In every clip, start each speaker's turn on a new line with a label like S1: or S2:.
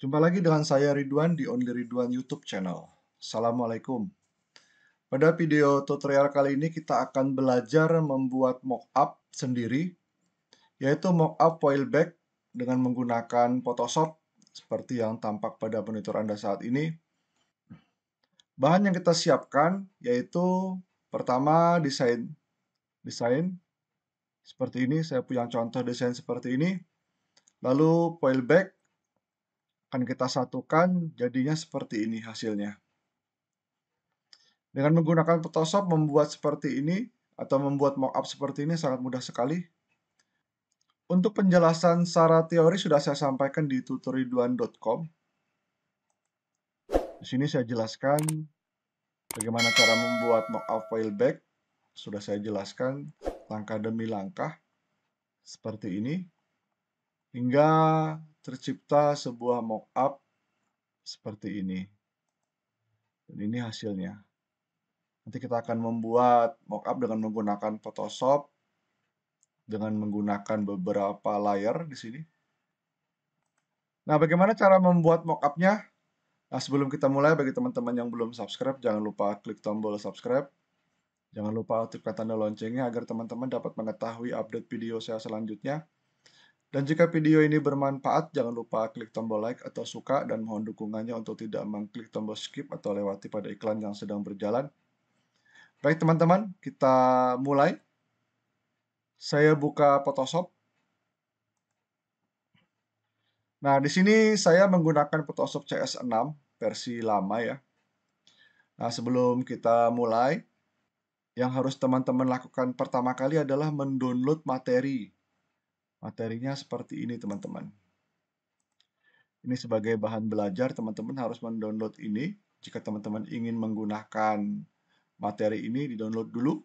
S1: Jumpa lagi dengan saya Ridwan di Only Ridwan YouTube channel. Assalamualaikum. Pada video tutorial kali ini kita akan belajar membuat mockup sendiri, yaitu mockup bag dengan menggunakan Photoshop seperti yang tampak pada monitor Anda saat ini. Bahan yang kita siapkan yaitu pertama desain desain seperti ini. Saya punya contoh desain seperti ini. Lalu foil bag akan kita satukan jadinya seperti ini hasilnya. Dengan menggunakan Photoshop membuat seperti ini atau membuat mockup seperti ini sangat mudah sekali. Untuk penjelasan secara teori sudah saya sampaikan di tutorialduan.com. Di sini saya jelaskan bagaimana cara membuat mockup file back. Sudah saya jelaskan langkah demi langkah seperti ini hingga tercipta sebuah mockup seperti ini. Dan ini hasilnya. Nanti kita akan membuat mockup dengan menggunakan Photoshop dengan menggunakan beberapa layer di sini. Nah, bagaimana cara membuat mockupnya? Nah, sebelum kita mulai, bagi teman-teman yang belum subscribe, jangan lupa klik tombol subscribe. Jangan lupa aktifkan tanda loncengnya agar teman-teman dapat mengetahui update video saya selanjutnya. Dan jika video ini bermanfaat, jangan lupa klik tombol like atau suka dan mohon dukungannya untuk tidak mengklik tombol skip atau lewati pada iklan yang sedang berjalan. Baik teman-teman, kita mulai. Saya buka Photoshop. Nah, di sini saya menggunakan Photoshop CS6 versi lama ya. Nah, sebelum kita mulai, yang harus teman-teman lakukan pertama kali adalah mendownload materi Materinya seperti ini teman-teman. Ini sebagai bahan belajar teman-teman harus mendownload ini. Jika teman-teman ingin menggunakan materi ini di download dulu.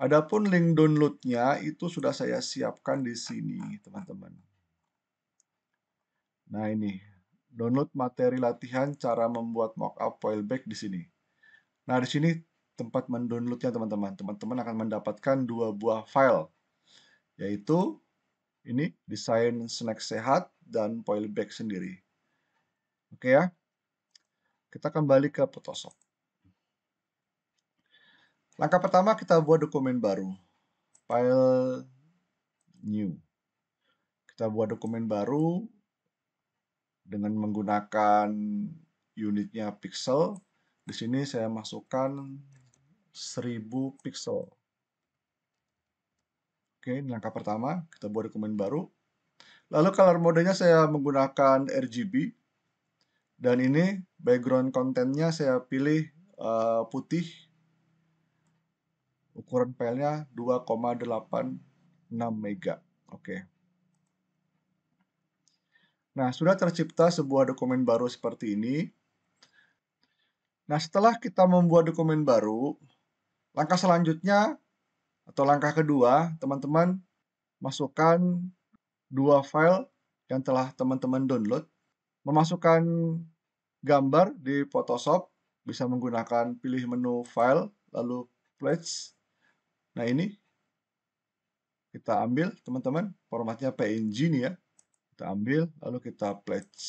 S1: Adapun link downloadnya itu sudah saya siapkan di sini teman-teman. Nah ini download materi latihan cara membuat mockup back di sini. Nah di sini tempat mendownloadnya teman-teman. Teman-teman akan mendapatkan dua buah file yaitu ini desain snack sehat dan foil bag sendiri. Oke ya. Kita kembali ke Photoshop. Langkah pertama kita buat dokumen baru. File new. Kita buat dokumen baru dengan menggunakan unitnya pixel. Di sini saya masukkan 1000 pixel. Oke, ini langkah pertama, kita buat dokumen baru. Lalu color modenya saya menggunakan RGB. Dan ini background kontennya saya pilih uh, putih. Ukuran filenya 2,86 mega. Oke. Nah, sudah tercipta sebuah dokumen baru seperti ini. Nah, setelah kita membuat dokumen baru, langkah selanjutnya atau langkah kedua, teman-teman masukkan dua file yang telah teman-teman download, memasukkan gambar di Photoshop, bisa menggunakan pilih menu file, lalu place. Nah ini kita ambil teman-teman, formatnya PNG nih ya. Kita ambil, lalu kita place.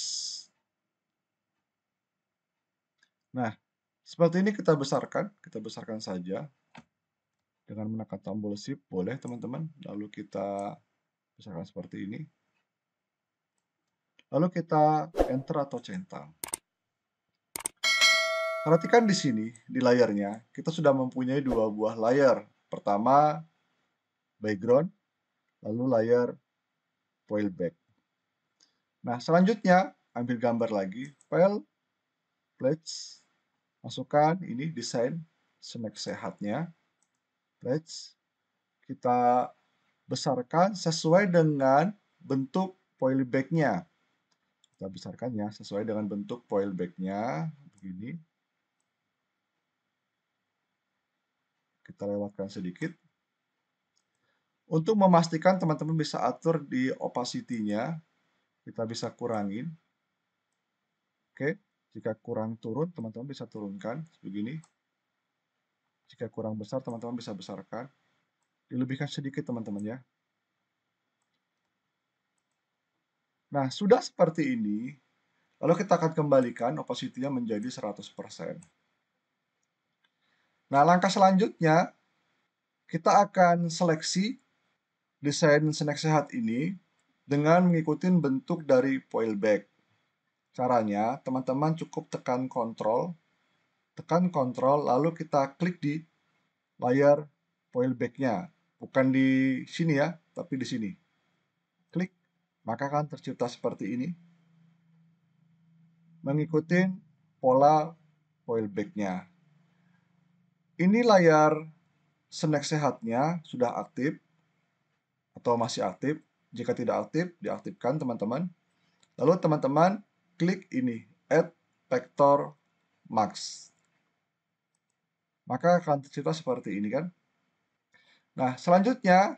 S1: Nah, seperti ini kita besarkan, kita besarkan saja dengan menekan tombol shift boleh teman-teman lalu kita misalkan seperti ini lalu kita enter atau centang perhatikan di sini di layarnya kita sudah mempunyai dua buah layar pertama background lalu layar foil back nah selanjutnya ambil gambar lagi file plates masukkan ini desain snack sehatnya Let's kita besarkan sesuai dengan bentuk foil bagnya. Kita besarkan ya, sesuai dengan bentuk foil bagnya. Begini. Kita lewatkan sedikit. Untuk memastikan teman-teman bisa atur di opacity-nya, kita bisa kurangin. Oke, jika kurang turun, teman-teman bisa turunkan begini. Jika kurang besar, teman-teman bisa besarkan. Dilebihkan sedikit, teman-teman ya. Nah, sudah seperti ini. Lalu kita akan kembalikan opacity-nya menjadi 100%. Nah, langkah selanjutnya, kita akan seleksi desain snack sehat ini dengan mengikuti bentuk dari foil bag. Caranya, teman-teman cukup tekan kontrol tekan kontrol, lalu kita klik di layar foil nya Bukan di sini ya, tapi di sini. Klik, maka akan tercipta seperti ini. Mengikuti pola foil nya Ini layar snack sehatnya sudah aktif atau masih aktif. Jika tidak aktif, diaktifkan teman-teman. Lalu teman-teman klik ini, add vector max. Maka akan tercipta seperti ini kan. Nah, selanjutnya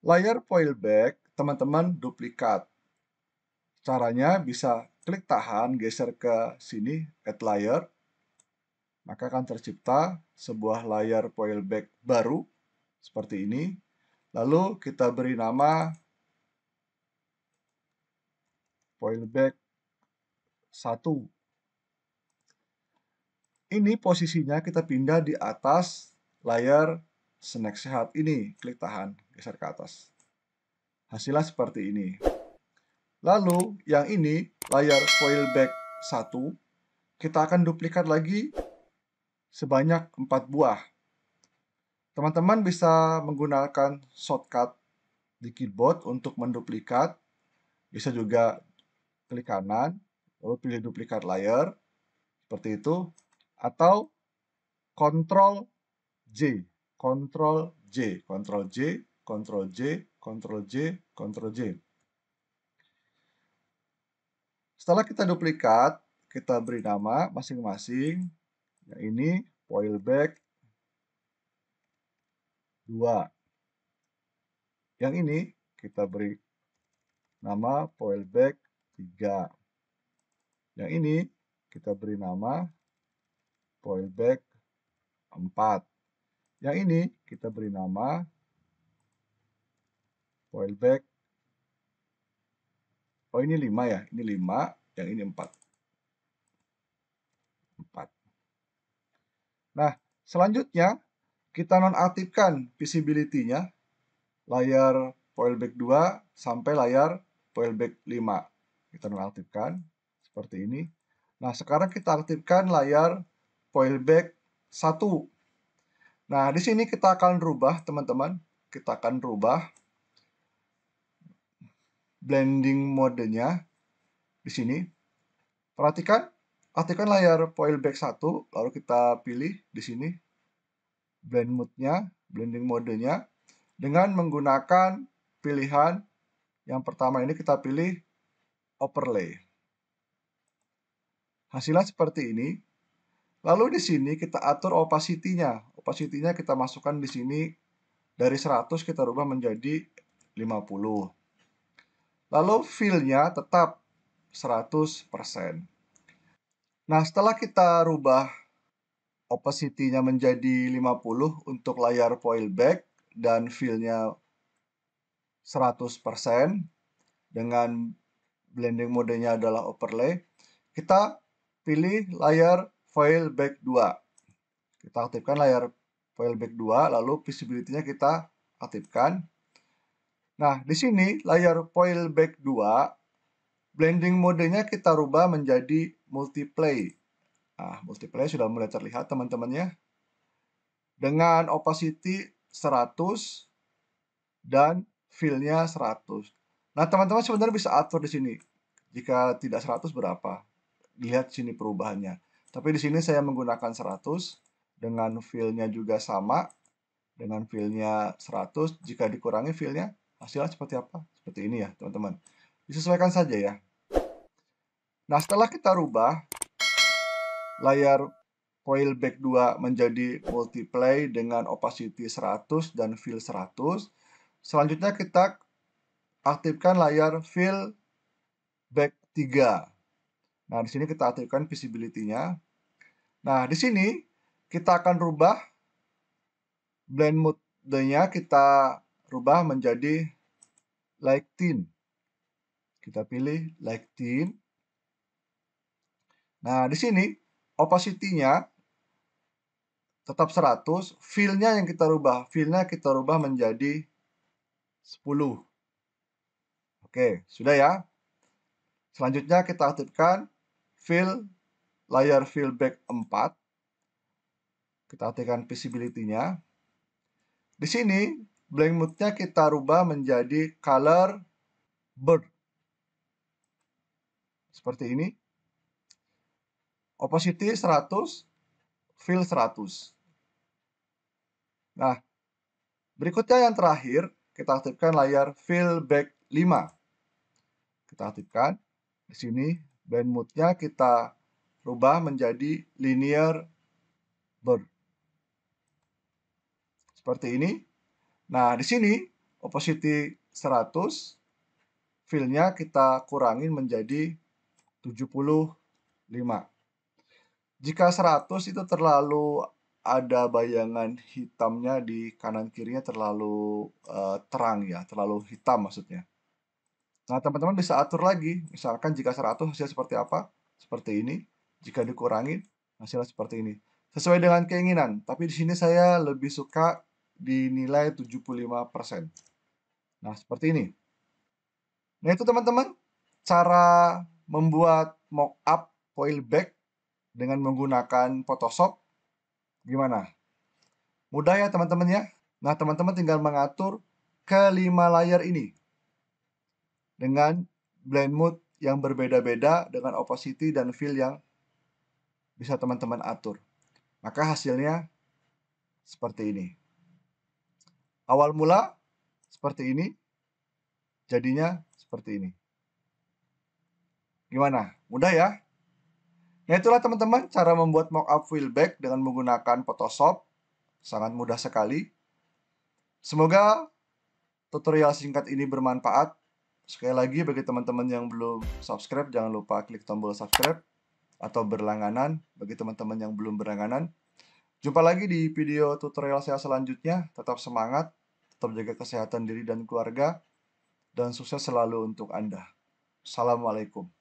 S1: layer foil back teman-teman duplikat. Caranya bisa klik tahan, geser ke sini, add layer. Maka akan tercipta sebuah layer foil back baru seperti ini. Lalu kita beri nama back 1 ini posisinya kita pindah di atas layar snack sehat ini. Klik tahan, geser ke atas. Hasilnya seperti ini. Lalu yang ini layar foil bag 1 kita akan duplikat lagi sebanyak 4 buah. Teman-teman bisa menggunakan shortcut di keyboard untuk menduplikat. Bisa juga klik kanan, lalu pilih duplikat layer. Seperti itu, atau kontrol J, kontrol J, kontrol J, kontrol J, kontrol J, kontrol J. Setelah kita duplikat, kita beri nama masing-masing. Yang ini foil back 2. Yang ini kita beri nama foil back 3. Yang ini kita beri nama point back 4. Yang ini kita beri nama point back Oh ini 5 ya, ini 5, yang ini 4. 4. Nah, selanjutnya kita nonaktifkan visibility-nya layar foilback 2 sampai layar foilback 5. Kita nonaktifkan seperti ini. Nah, sekarang kita aktifkan layar Back 1. Nah, di sini kita akan rubah, teman-teman. Kita akan rubah blending modenya di sini. Perhatikan, perhatikan layar Back 1, lalu kita pilih di sini blend mode-nya, blending modenya dengan menggunakan pilihan yang pertama ini kita pilih overlay. Hasilnya seperti ini. Lalu di sini kita atur opacity-nya. Opacity-nya kita masukkan di sini dari 100 kita rubah menjadi 50. Lalu fill-nya tetap 100%. Nah, setelah kita rubah opacity-nya menjadi 50 untuk layar foil back dan fill-nya 100% dengan blending modenya adalah overlay, kita pilih layar back 2. Kita aktifkan layar back 2, lalu visibility-nya kita aktifkan. Nah, di sini layar back 2, blending modenya kita rubah menjadi multiplay. Nah, multiplay sudah mulai terlihat teman-temannya. Dengan opacity 100 dan fill-nya 100. Nah, teman-teman sebenarnya bisa atur di sini. Jika tidak 100 berapa? Lihat sini perubahannya. Tapi di sini saya menggunakan 100 dengan fill nya juga sama dengan fill nya 100 jika dikurangi fill nya hasilnya seperti apa? Seperti ini ya, teman-teman. Disesuaikan saja ya. Nah, setelah kita rubah layar coil back 2 menjadi multiply dengan opacity 100 dan fill 100, selanjutnya kita aktifkan layar fill back 3 Nah, di sini kita aktifkan visibility-nya. Nah, di sini kita akan rubah blend mode-nya kita rubah menjadi light tint. Kita pilih light tint. Nah, di sini opacity-nya tetap 100, fill-nya yang kita rubah, fill-nya kita rubah menjadi 10. Oke, sudah ya. Selanjutnya kita aktifkan fill layar back 4 kita aktifkan visibility-nya di sini blank mode-nya kita rubah menjadi color bird seperti ini opacity 100 fill 100 nah berikutnya yang terakhir kita aktifkan layar fill back 5 kita aktifkan di sini band nya kita rubah menjadi linear burn seperti ini nah di sini opacity 100 Fill-nya kita kurangin menjadi 75 jika 100 itu terlalu ada bayangan hitamnya di kanan kirinya terlalu uh, terang ya, terlalu hitam maksudnya. Nah, teman-teman bisa atur lagi. Misalkan jika 100 hasil seperti apa? Seperti ini. Jika dikurangi, hasilnya seperti ini. Sesuai dengan keinginan. Tapi di sini saya lebih suka dinilai 75%. Nah, seperti ini. Nah, itu teman-teman cara membuat mock up foil bag dengan menggunakan Photoshop. Gimana? Mudah ya teman-teman ya? Nah, teman-teman tinggal mengatur kelima layar ini dengan blend mode yang berbeda-beda dengan opacity dan fill yang bisa teman-teman atur. Maka hasilnya seperti ini. Awal mula seperti ini, jadinya seperti ini. Gimana? Mudah ya? Nah itulah teman-teman cara membuat mockup back dengan menggunakan Photoshop. Sangat mudah sekali. Semoga tutorial singkat ini bermanfaat Sekali lagi bagi teman-teman yang belum subscribe jangan lupa klik tombol subscribe atau berlangganan bagi teman-teman yang belum berlangganan. Jumpa lagi di video tutorial saya selanjutnya. Tetap semangat, tetap jaga kesehatan diri dan keluarga dan sukses selalu untuk Anda. Assalamualaikum.